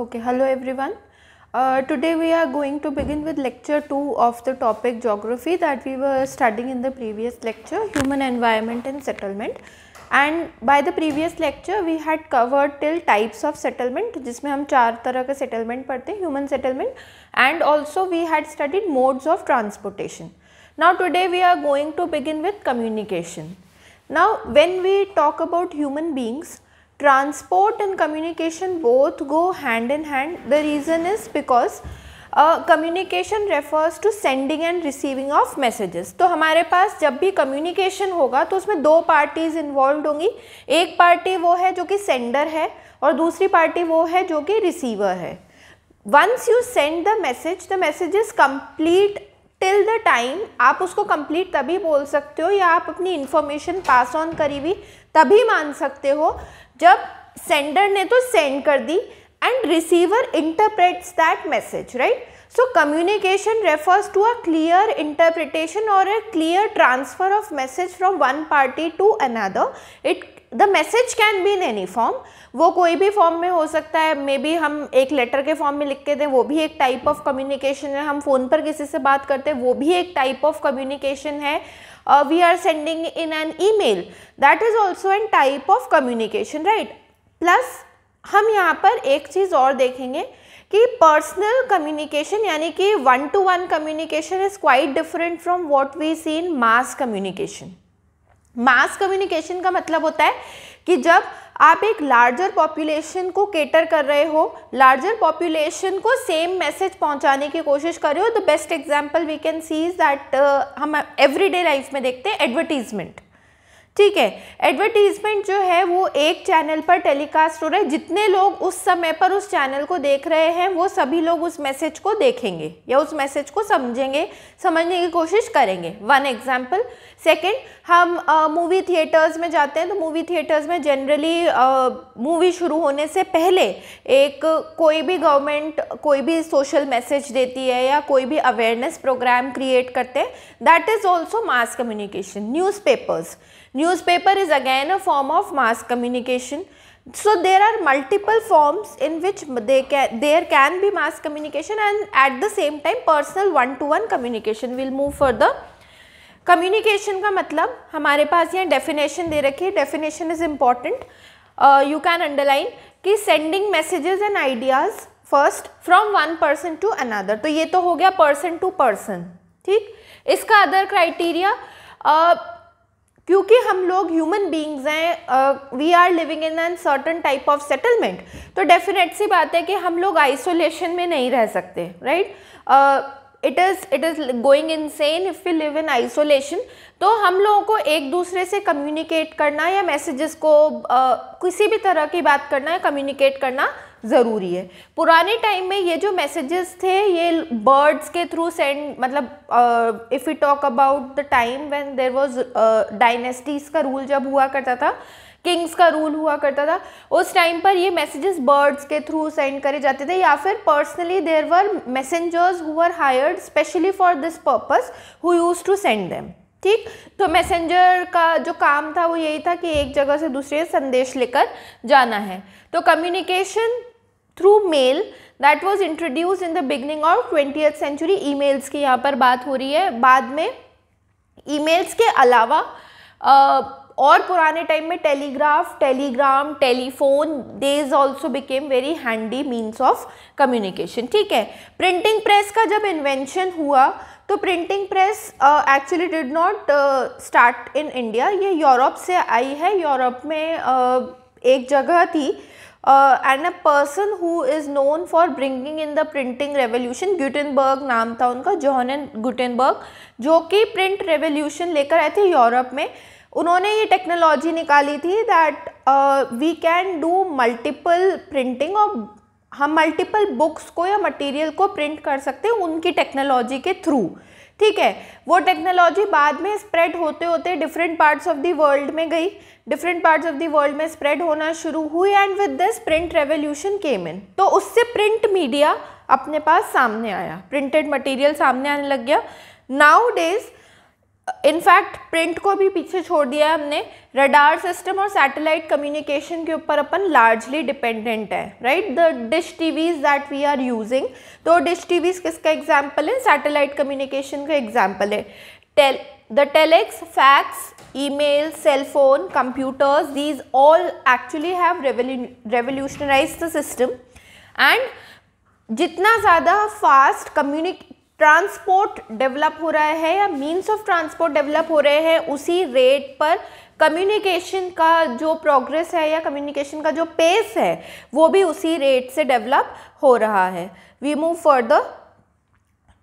Okay, hello everyone. Uh, today we are going to begin with lecture 2 of the topic geography that we were studying in the previous lecture human environment and settlement and by the previous lecture we had covered till types of settlement जिसमें हम चार तरह का settlement पढ़ते हैं human settlement and also we had studied modes of transportation. Now today we are going to begin with communication. Now when we talk about human beings transport and communication both go hand in hand the reason is because uh, communication refers to sending and receiving of messages तो हमारे पास जब भी communication होगा तो उसमें दो parties involved होंगी एक party वो है जो कि sender है और दूसरी party वो है जो कि receiver है once you send the message the message is complete till the time आप उसको कंप्लीट तभी बोल सकते हो या आप अपनी इन्फॉर्मेशन पास ऑन करी भी तभी मान सकते हो जब सेंडर ने तो सेंड कर दी and receiver interprets that message right so communication refers to a clear interpretation और a clear transfer of message from one party to another it the message can be in any form वो कोई भी form में हो सकता है may be हम एक लेटर के फॉर्म में लिख के दें वो भी एक टाइप ऑफ कम्युनिकेशन है हम फ़ोन पर किसी से बात करते हैं वो भी एक टाइप ऑफ कम्युनिकेशन है uh, we are sending in an email that is also an type of communication right plus हम यहाँ पर एक चीज़ और देखेंगे कि पर्सनल कम्युनिकेशन यानी कि one to one communication is quite different from what we see in mass communication mass communication का मतलब होता है कि जब आप एक लार्जर पॉपुलेशन को केटर कर रहे हो लार्जर पॉपुलेशन को सेम मैसेज पहुंचाने की कोशिश कर रहे हो the best example we can see is that हम एवरीडे लाइफ में देखते हैं एडवर्टीजमेंट ठीक है एडवर्टीजमेंट जो है वो एक चैनल पर टेलीकास्ट हो रहा है जितने लोग उस समय पर उस चैनल को देख रहे हैं वो सभी लोग उस मैसेज को देखेंगे या उस मैसेज को समझेंगे समझने की कोशिश करेंगे वन एग्जाम्पल सेकेंड हम मूवी uh, थिएटर्स में जाते हैं तो मूवी थिएटर्स में जनरली मूवी uh, शुरू होने से पहले एक कोई भी गवर्नमेंट कोई भी सोशल मैसेज देती है या कोई भी अवेयरनेस प्रोग्राम क्रिएट करते हैं that is also mass communication newspapers news newspaper is again a form of mass communication so there are multiple forms in which they can there can be mass communication and at the same time personal one to one communication will move further communication का मतलब हमारे पास यहाँ definition दे रखी है definition is important you can underline कि sending messages and ideas first from one person to another तो ये तो हो गया पर्सन टू पर्सन ठीक इसका अदर क्राइटेरिया क्योंकि हम लोग ह्यूमन बींग्स हैं we are living in an certain type of settlement तो डेफिनेट सी बात है कि हम लोग आइसोलेशन में नहीं रह सकते right it is it is going insane if you live in isolation तो हम लोगों को एक दूसरे से कम्युनिकेट करना या मैसेजेस को uh, किसी भी तरह की बात करना या कम्युनिकेट करना ज़रूरी है पुराने टाइम में ये जो मैसेजेस थे ये बर्ड्स के थ्रू सेंड मतलब if you talk about the time when there was dynasties का रूल जब हुआ करता था किंग्स का रूल हुआ करता था उस टाइम पर ये मैसेजेस बर्ड्स के थ्रू सेंड करे जाते थे या फिर personally there were messengers who are hired specially for this purpose who use to send them ठीक तो मैसेंजर का जो काम था वो यही था कि एक जगह से दूसरे संदेश लेकर जाना है तो communication through mail that was introduce in the beginning of twenty century emails की यहाँ पर बात हो रही है बाद में ई मेल्स के अलावा आ, और पुराने टाइम में telegraph telegram telephone they is also became very handy means of communication ठीक है प्रिंटिंग प्रेस का जब इन्वेंशन हुआ तो printing press actually did not start in India ये यूरोप से आई है यूरोप में uh, एक जगह थी uh, and a person who is known for bringing in the printing revolution gutenberg naam tha unka johann gutenberg jo ki print revolution lekar aaye the europe mein में उन्होंने ये टेक्नोलॉजी निकाली थी that we can do multiple printing और हम multiple books को या material को प्रिंट कर सकते हैं उनकी टेक्नोलॉजी के थ्रू ठीक है वो टेक्नोलॉजी बाद में स्प्रेड होते होते different parts of the world में गई different parts of the world में स्प्रेड होना शुरू हुई and with this print revolution came in तो उससे प्रिंट मीडिया अपने पास सामने आया प्रिंटेड मटेरियल सामने आने लग गया नाउ डेज़ इनफैक्ट प्रिंट को भी पीछे छोड़ दिया है हमने रडार सिस्टम और सैटेलाइट कम्युनिकेशन के ऊपर अपन लार्जली तो डिपेंडेंट है right the dish TVs that we are using तो डिश टीवीज किसका एग्जाम्पल है सैटेलाइट कम्युनिकेशन का एग्जाम्पल है tell the telex fax email cellphone computers these all actually have revolutionise the system and जितना ज़्यादा fast कम्युनिक transport develop हो रहा है या मीन्स ऑफ ट्रांसपोर्ट डेवलप हो रहे हैं उसी रेट पर कम्युनिकेशन का जो प्रोग्रेस है या कम्युनिकेशन का जो पेस है वो भी उसी रेट से डेवलप हो रहा है we move further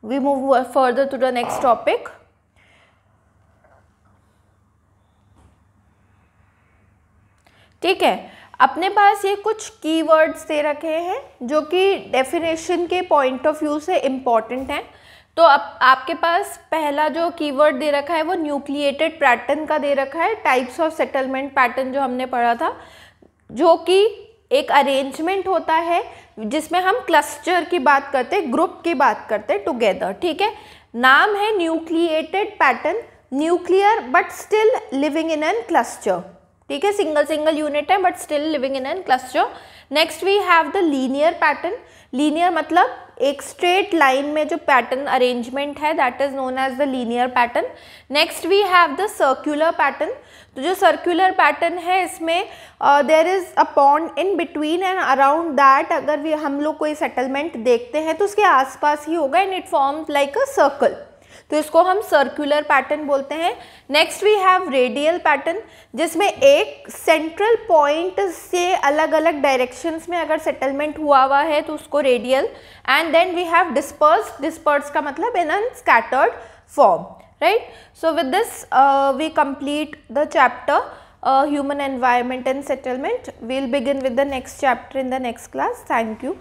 we move further to the next topic ठीक है अपने पास ये कुछ कीवर्ड्स दे रखे हैं जो कि डेफिनेशन के पॉइंट ऑफ व्यू से इम्पॉर्टेंट हैं तो अब आपके पास पहला जो कीवर्ड दे रखा है वो न्यूक्लिएटेड पैटर्न का दे रखा है टाइप्स ऑफ सेटलमेंट पैटर्न जो हमने पढ़ा था जो कि एक अरेंजमेंट होता है जिसमें हम क्लस्टर की बात करते हैं ग्रुप की बात करते हैं टुगेदर ठीक है नाम है nucleated pattern nuclear but still living in an cluster ठीक है सिंगल सिंगल यूनिट है but still living in an cluster next we have the linear pattern linear मतलब एक स्ट्रेट लाइन में जो पैटर्न अरेंजमेंट है that is known as the linear pattern next we have the circular pattern तो जो circular pattern है इसमें there is a pond in between and around that अगर भी हम लोग कोई सेटलमेंट देखते हैं तो उसके आसपास ही होगा and it form like a circle तो इसको हम सर्कुलर पैटर्न बोलते हैं next we have radial pattern जिसमें एक सेंट्रल पॉइंट से अलग अलग डायरेक्शंस में अगर सेटलमेंट हुआ हुआ है तो उसको radial and then we have disperse disperse का मतलब in an scattered form right so with this we complete the chapter human environment and settlement we'll begin with the next chapter in the next class thank you